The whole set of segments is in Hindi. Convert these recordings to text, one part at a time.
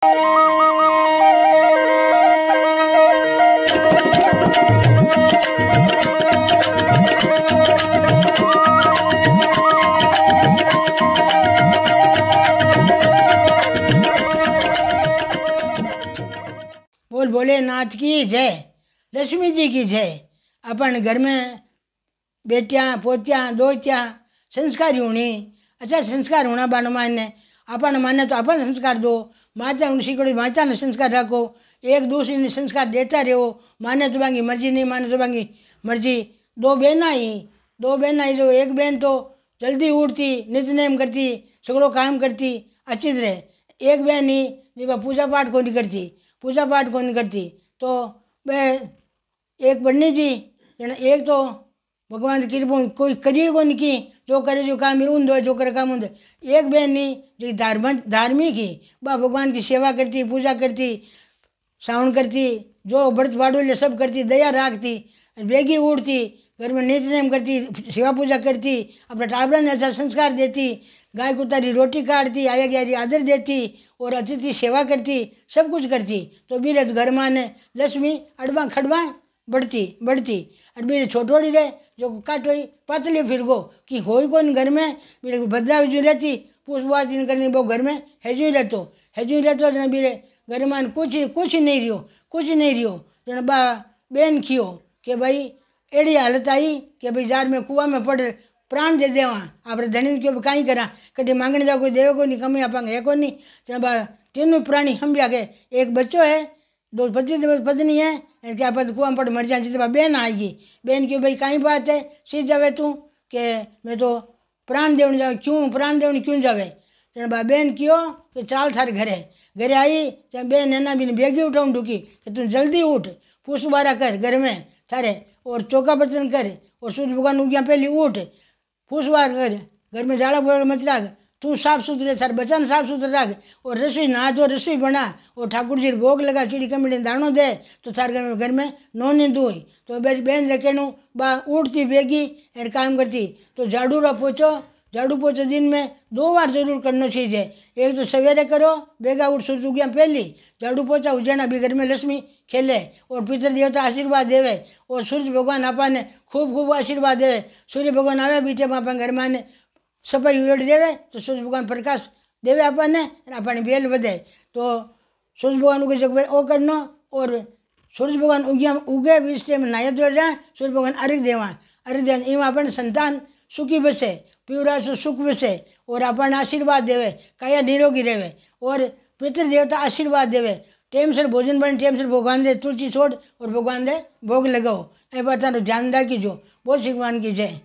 बोल भोलेनाथ की जय लक्ष्मी जी की जय अपन घर में बेटियाँ पोतियाँ दोतियाँ संस्कारी होनी अच्छा संस्कार होना बानो मान्य આપણને માને अपन संस्कार दो माता માતાનું શીખવાડી માતાને સંસ્કાર રાખો એક દૂસરીને સંસ્કાર દેતા રહેવો માને તો બાંગી મરજી નહીં માને તો બાંગી મરજી દો બહેના दो बहन आई जो एक बहन तो जल्दी उठती नितनेम करती सगड़ों काम करती अच्छी तरह एक बहन ही जी पूजा पाठ कौन नहीं करती पूजा पाठ कौन नहीं करती तो वह एक बन्नी जी एक तो भगवान की कृपा कोई करिए को निकी जो करे जो काम उन दो जो करे काम उन दो एक बहन नहीं जो धार्म धार्मिक ही वह भगवान की सेवा करती पूजा करती सावन करती जो व्रत वाडोले सब करती दया राखती बेगी उड़ती घर में नित नियम करती सेवा पूजा करती अपना टाबरा ने ऐसा संस्कार देती गाय को तारी रोटी काटती आया गया आदर देती और अतिथि सेवा करती सब कुछ करती तो बीरत घर माने लक्ष्मी अड़वा खड़वा बढ़ती बढ़ती और बीरे छोटोड़ी रहे जो काट हुई पतली फिर गो कि हो ही कौन घर में बीरे बदलाव जो रहती पूछबाछ इन करनी बहु घर में हेजू रहतो हेजू रहतो जन बीरे घर में कुछ कुछ नहीं रियो कुछ नहीं रियो जो बा बेन खियो कि भाई अड़ी हालत आई कि भाई जार में कुआ में पड़ प्राण दे देवा आप धनी क्यों कहीं करा कटे मांगने जाओ कोई देवे को नहीं कमी आप है को नहीं जन बा तीनों प्राणी हम जाके एक बच्चो है દોસ્ત पत्नी દિવસ પત્ની હે એને કે આપણે કુવા પર મરી જાય बहन બેન આવી ગઈ બેન કહ્યું बात है सी जावे तू કે मैं तो प्राण देव जावे क्यों प्राण देवणी क्यों जावे तेरे बा बहन क्यों कि चाल थार घरे घरे आई तो बहन है ना बिन बेगी उठाऊँ ढुकी कि तू जल्दी उठ पूछ बारा कर घर में थारे और चौका बर्तन कर और सूर्य भगवान उगिया पहली उठ फूस बार कर घर में झाड़ा बोल मचला तू साफ सुथरे थार बचन साफ सुथरे रख और रसोई नहा जो रसोई बना और ठाकुर जी भोग लगा चिड़ी कमड़ी दाणो दे तो थार घर में घर में नोनी दू तो मेरी बहन रखे नू बा उठती बेगी और काम करती तो झाड़ू रा पोचो झाड़ू पोछो दिन में दो बार जरूर करना चाहिए एक तो सवेरे करो बेगा उठ सूर्य उगिया पहली झाड़ू पोछा उजैना भी घर में लक्ष्मी खेले और पितर देवता आशीर्वाद देवे और सूर्य भगवान आपा ने खूब खूब आशीर्वाद देवे सूर्य भगवान आवे बीटे मापा घर में सफाई उड़ देवे तो सूर्य भगवान प्रकाश देवे अपन ने अपन बेल बधे तो सूर्य भगवान उगे जगह ओ करना और सूर्य भगवान उगे उगे बीस टाइम नाय धो जाए सूर्य भगवान अर्घ देवा अर्घ देन इम अपन संतान सुखी बसे पीवरा से सुख बसे और अपन आशीर्वाद देवे काया निरोगी रहे और पितृ देवता आशीर्वाद देवे टेम से भोजन बने टेम से भगवान दे तुलसी छोड़ और भगवान दे भोग लगाओ ए बात ध्यान जो बोल भगवान की जय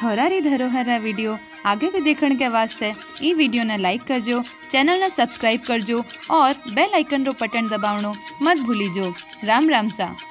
ધોરારી ધરોહરના वीडियो आगे भी देखने के वास्ते ई वीडियो ने लाइक करजो चैनल ने सब्सक्राइब करजो और बेल आइकन रो बटन दबावनो मत भूलीजो राम राम सा